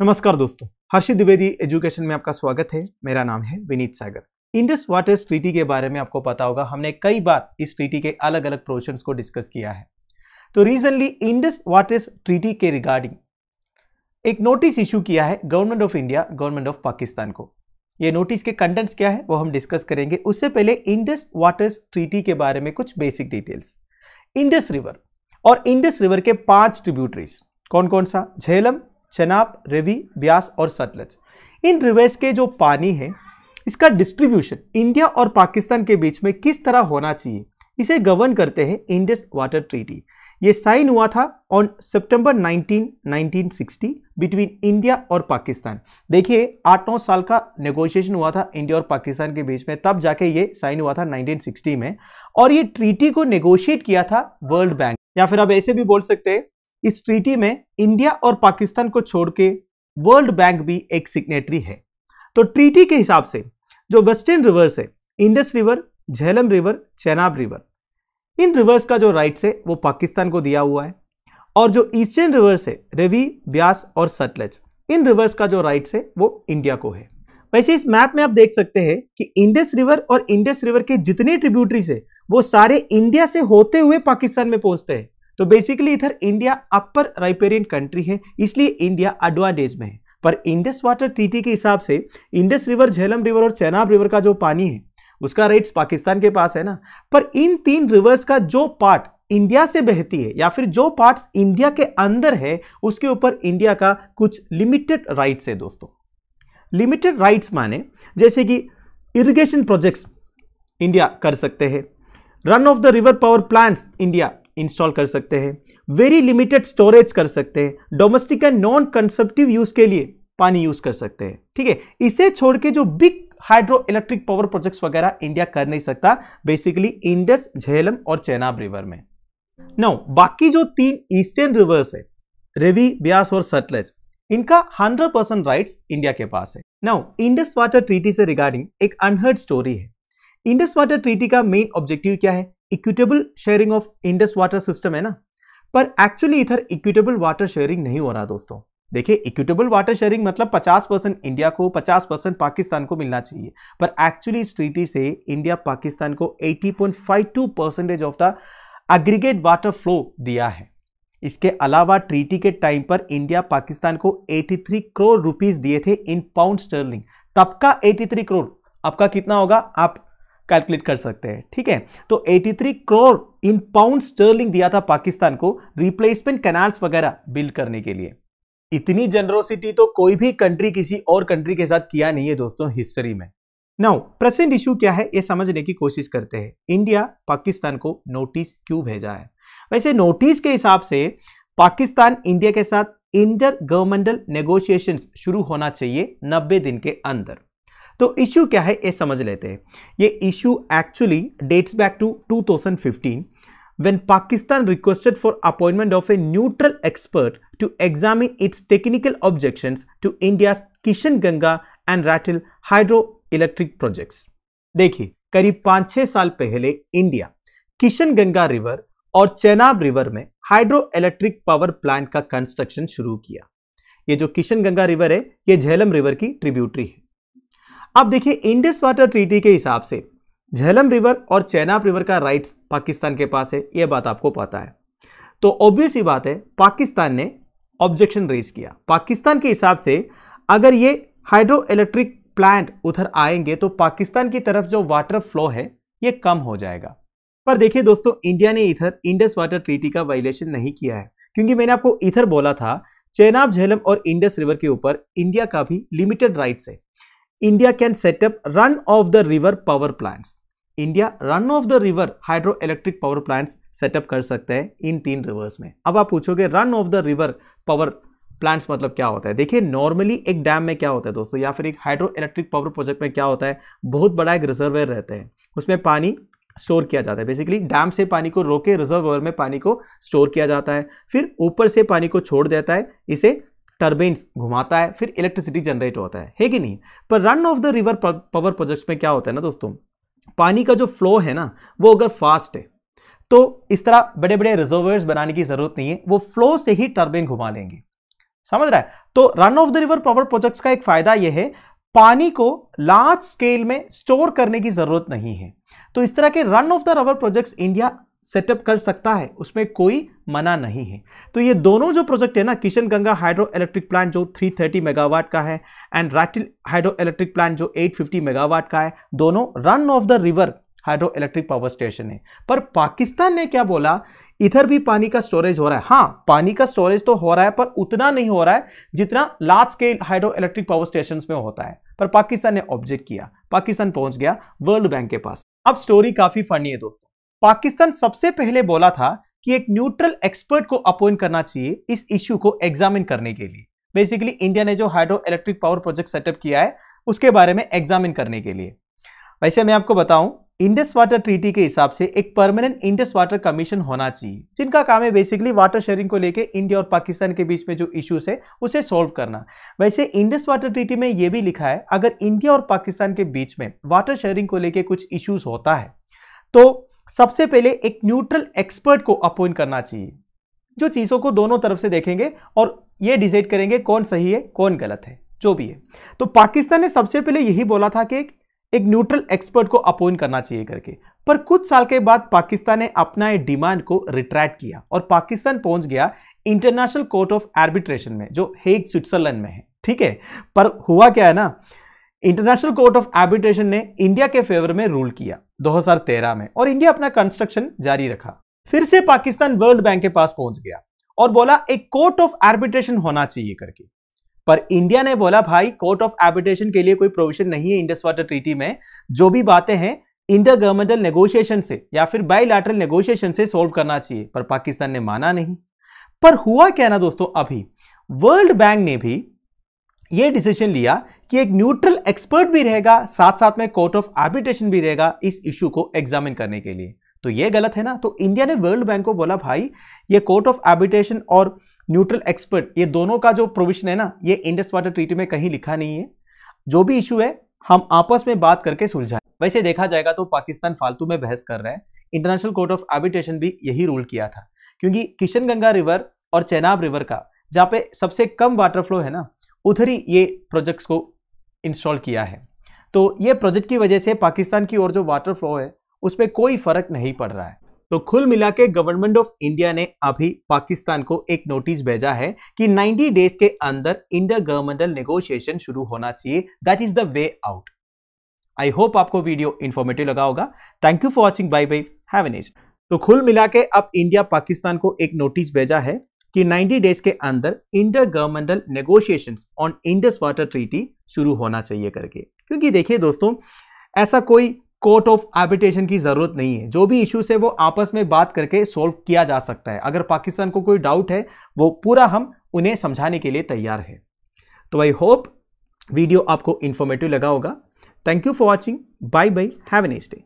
नमस्कार दोस्तों हर्षित द्विवेदी एजुकेशन में आपका स्वागत है मेरा नाम है विनीत सागर इंडस वाटर्स ट्रीटी के बारे में आपको पता होगा हमने कई बार इस ट्रीटी के अलग अलग प्रोविजंस को डिस्कस किया है तो रिसेंटली इंडस वाटर्स ट्रीटी के रिगार्डिंग एक नोटिस इशू किया है government of India government of Pakistan को ये नोटिस के कंटेंट्स क्या है वो हम डिस्कस करेंगे उससे पहले इंडस वाटर्स ट्रीटी के बारे में कुछ बेसिक डिटेल्स इंडस रिवर और इंडस रिवर के पांच ट्रिब्यूटरीज कौन कौन सा झेलम चनाब रवि ब्यास और सतलज इन रिवर्स के जो पानी है इसका डिस्ट्रीब्यूशन इंडिया और पाकिस्तान के बीच में किस तरह होना चाहिए इसे गवर्न करते हैं इंडस वाटर ट्रीटी ये साइन हुआ था ऑन सितंबर 19, 1960 बिटवीन इंडिया और पाकिस्तान देखिए आठ नौ साल का नेगोशिएशन हुआ था इंडिया और पाकिस्तान के बीच में तब जाके ये साइन हुआ था 1960 में और ये ट्रीटी को नेगोशिएट किया था वर्ल्ड बैंक या फिर आप ऐसे भी बोल सकते हैं इस ट्रीटी में इंडिया और पाकिस्तान को छोड़ के वर्ल्ड बैंक भी एक सिग्नेटरी है तो ट्रीटी के हिसाब से जो वेस्टर्न रिवर्स है Indus river Jhelum river Chenab river इन रिवर्स का जो राइट्स है वो पाकिस्तान को दिया हुआ है और जो ईस्टर्न रिवर्स है रवि ब्यास और सतलज इन रिवर्स का जो राइट्स है वो इंडिया को है वैसे इस मैप में आप देख सकते हैं कि इंडस रिवर और इंडस रिवर के जितने ट्रिब्यूटरीज है वो सारे इंडिया से होते हुए पाकिस्तान में पहुंचते हैं तो बेसिकली इधर इंडिया अपर राइपेरियन कंट्री है इसलिए इंडिया एडवांटेज में है पर इंडस वाटर ट्रीटी के हिसाब से इंडस रिवर झेलम रिवर और चेनाब रिवर का जो पानी है उसका राइट्स पाकिस्तान के पास है ना पर इन तीन रिवर्स का जो पार्ट इंडिया से बहती है या फिर जो पार्ट्स इंडिया के अंदर है उसके ऊपर इंडिया का कुछ लिमिटेड राइट्स है दोस्तों लिमिटेड राइट्स माने जैसे कि इरिगेशन प्रोजेक्ट्स इंडिया कर सकते हैं run of the river power plants India install कर सकते हैं वेरी लिमिटेड स्टोरेज कर सकते हैं domestic and non consumptive use के लिए पानी यूज़ कर सकते हैं ठीक है इसे छोड़ के जो big hydro electric power projects वगैरह इंडिया कर नहीं सकता बेसिकली इंडस झेलम और चेनाब रिवर में नौ बाकी जो तीन ईस्टर्न रिवर्स है रेवी ब्यास और सतलज इनका 100 परसेंट राइट इंडिया के पास है नाउ इंडस वाटर ट्रीटी से रिगार्डिंग एक अनहर्ड स्टोरी है इंडस वाटर ट्रीटी का मेन ऑब्जेक्टिव क्या है equitable sharing of Indus water system है ना पर एक्चुअली इधर इक्विटेबल वाटर शेयरिंग नहीं हो रहा दोस्तों देखिए इक्विटेबल वाटर शेयरिंग मतलब 50 परसेंट इंडिया को 50 परसेंट पाकिस्तान को मिलना चाहिए पर एक्चुअली इस ट्रीटी से इंडिया पाकिस्तान को 80.52 percentage of the aggregate water flow दिया है इसके अलावा ट्रीटी के टाइम पर इंडिया पाकिस्तान को 83 करोड़ रुपीस दिए थे इन पाउंड स्टर्लिंग तब का 83 करोड़ आपका कितना होगा आप कैलकुलेट कर सकते हैं ठीक है तो 83 करोड़ इन पाउंड स्टर्लिंग दिया था पाकिस्तान को रिप्लेसमेंट कैनाल्स वगैरह बिल्ड करने के लिए इतनी जनरोसिटी तो कोई भी कंट्री किसी और कंट्री के साथ किया नहीं है दोस्तों हिस्ट्री में नाउ प्रेजेंट इशू क्या है ये समझने की कोशिश करते हैं इंडिया पाकिस्तान को नोटिस क्यों भेजा है वैसे नोटिस के हिसाब से पाकिस्तान इंडिया के साथ इंटर गवर्नमेंटल नेगोशिएशन शुरू होना चाहिए 90 दिन के अंदर तो इशू क्या है ये समझ लेते हैं ये issue actually dates back to 2015 when Pakistan requested for appointment of a neutral expert to examine its technical objections to India's Kishan Ganga and Ratil hydroelectric projects. dekhi करीब 5 6 saal pehle india kishan ganga river aur chenab river mein hydro electric power plant का construction शुरू किया ये जो Kishan Ganga river है ये Jhelum river की tributary है अब देखिए इंडस वाटर ट्रीटी के हिसाब से झेलम रिवर और चैनाब रिवर का राइट्स पाकिस्तान के पास है यह बात आपको पता है तो ऑब्वियस ही बात है पाकिस्तान ने ऑब्जेक्शन रेज किया पाकिस्तान के हिसाब से अगर ये हाइड्रो इलेक्ट्रिक प्लांट उधर आएंगे तो पाकिस्तान की तरफ जो वाटर फ्लो है ये कम हो जाएगा पर देखिए दोस्तों इंडिया ने इधर इंडस वाटर ट्रीटी का वायलेशन नहीं किया है क्योंकि मैंने आपको इधर बोला था चेनाब झेलम और इंडस रिवर के ऊपर इंडिया का भी लिमिटेड राइट्स है India can set up run of the river power plants. India run of the river hydro electric power plants setup कर सकते हैं इन तीन रिवर्स में अब आप पूछोगे run of the river power plants मतलब क्या होता है देखिए नॉर्मली एक डैम में क्या होता है दोस्तों या फिर एक हाइड्रो इलेक्ट्रिक पावर प्रोजेक्ट में क्या होता है बहुत बड़ा एक रिजर्वेयर रहता है उसमें पानी स्टोर किया जाता है बेसिकली डैम से पानी को रोके रिजर्वर में पानी को स्टोर किया जाता है फिर ऊपर से पानी को छोड़ देता है इसे टर्बेन्स घुमाता है फिर इलेक्ट्रिसिटी जनरेट होता है है कि नहीं पर run of the river power projects में क्या होता है ना दोस्तों पानी का जो फ्लो है ना वो अगर फास्ट है तो इस तरह बड़े बड़े रिजर्वर्स बनाने की जरूरत नहीं है वो फ्लो से ही टर्बेन घुमा लेंगे समझ रहा है तो run of the river power projects का एक फायदा यह है पानी को लार्ज स्केल में स्टोर करने की जरूरत नहीं है तो इस तरह के run of the river projects India setup कर सकता है उसमें कोई मना नहीं है तो ये दोनों जो प्रोजेक्ट है ना Kishan Ganga hydro electric plant जो 330 मेगावाट का है and Ratle hydro electric plant जो 850 मेगावाट का है दोनों run of the river hydro electric power station है पर पाकिस्तान ने क्या बोला इधर भी पानी का स्टोरेज हो रहा है हाँ पानी का स्टोरेज तो हो रहा है पर उतना नहीं हो रहा है जितना large scale hydro electric power station में होता है पर पाकिस्तान ने ऑब्जेक्ट किया पाकिस्तान पहुंच गया वर्ल्ड बैंक के पास अब स्टोरी काफी फनी है दोस्तों पाकिस्तान सबसे पहले बोला था कि एक न्यूट्रल एक्सपर्ट को अपॉइंट करना चाहिए इस इश्यू को एग्जामिन करने के लिए बेसिकली इंडिया ने जो hydro electric power project setup किया है उसके बारे में एग्जामिन करने के लिए वैसे मैं आपको बताऊं इंडस वाटर ट्रीटी के हिसाब से एक परमानेंट इंडस वाटर कमीशन होना चाहिए जिनका काम है बेसिकली वाटर शेयरिंग को लेकर इंडिया और पाकिस्तान के बीच में जो इश्यूज है उसे सॉल्व करना वैसे इंडस वाटर ट्रीटी में यह भी लिखा है अगर इंडिया और पाकिस्तान के बीच में वाटर शेयरिंग को लेकर कुछ इश्यूज होता है तो सबसे पहले एक न्यूट्रल एक्सपर्ट को अपॉइंट करना चाहिए जो चीज़ों को दोनों तरफ से देखेंगे और ये डिसाइड करेंगे कौन सही है कौन गलत है जो भी है तो पाकिस्तान ने सबसे पहले यही बोला था कि एक न्यूट्रल एक्सपर्ट को अपॉइंट करना चाहिए करके पर कुछ साल के बाद पाकिस्तान ने अपना डिमांड को रिट्रैक्ट किया और पाकिस्तान पहुंच गया इंटरनेशनल कोर्ट ऑफ आर्बिट्रेशन में जो हेग स्विट्जरलैंड में है ठीक है पर हुआ क्या है ना इंटरनेशनल कोर्ट ऑफ एबिटेशन ने इंडिया के फेवर में रूल किया 2013 में और इंडिया अपना कंस्ट्रक्शन जारी रखा फिर से पाकिस्तान वर्ल्ड बैंक के पास पहुंच गया और बोला एक कोर्ट ऑफ आर्बिट्रेशन होना चाहिए करके पर इंडिया ने बोला भाई कोर्ट ऑफ एबिटेशन के लिए कोई प्रोविजन नहीं है इंडस वाटर ट्रीटी में जो भी बातें हैं इंडिया गवर्नमेंटल नेगोशिएशन से या फिर बायलैटरल नेगोशिएशन से सॉल्व करना चाहिए पर पाकिस्तान ने माना नहीं पर हुआ क्या ना दोस्तों अभी वर्ल्ड बैंक ने भी यह डिसीजन लिया कि एक न्यूट्रल एक्सपर्ट भी रहेगा साथ साथ में कोर्ट ऑफ आर्बिट्रेशन भी रहेगा इस इश्यू को एग्जामिन करने के लिए तो ये गलत है ना तो इंडिया ने वर्ल्ड बैंक को बोला भाई ये कोर्ट ऑफ आर्बिट्रेशन और न्यूट्रल एक्सपर्ट ये दोनों का जो प्रोविजन है ना ये इंडस वाटर ट्रीटी में कहीं लिखा नहीं है जो भी इशू है हम आपस में बात करके सुलझाएं वैसे देखा जाएगा तो पाकिस्तान फालतू में बहस कर रहे हैं इंटरनेशनल कोर्ट ऑफ आर्बिट्रेशन भी यही रूल किया था क्योंकि किशन गंगा रिवर और चेनाब रिवर का जहाँ पे सबसे कम वाटर फ्लो है ना उधर ही ये प्रोजेक्ट्स को इंस्टॉल किया है तो ये प्रोजेक्ट की वजह से पाकिस्तान की ओर जो वाटर फ्लो है उस पर कोई फर्क नहीं पड़ रहा है तो खुल मिला के गवर्नमेंट ऑफ इंडिया ने अभी पाकिस्तान को एक नोटिस भेजा है कि 90 डेज के अंदर इंटर गवर्नमेंटल नेगोशिएशन शुरू होना चाहिए that is the way out I hope आपको वीडियो इन्फॉर्मेटिव लगा होगा thank you for watching bye bye have तो खुल मिला के अब इंडिया पाकिस्तान को एक नोटिस भेजा है कि 90 डेज के अंदर inter governmental negotiations on Indus water treaty शुरू होना चाहिए करके क्योंकि देखिए दोस्तों ऐसा कोई कोर्ट ऑफ एबिटेशन की ज़रूरत नहीं है जो भी इश्यूज है वो आपस में बात करके सॉल्व किया जा सकता है अगर पाकिस्तान को कोई डाउट है वो पूरा हम उन्हें समझाने के लिए तैयार है तो आई होप वीडियो आपको इन्फॉर्मेटिव लगा होगा thank you for watching bye bye have a next day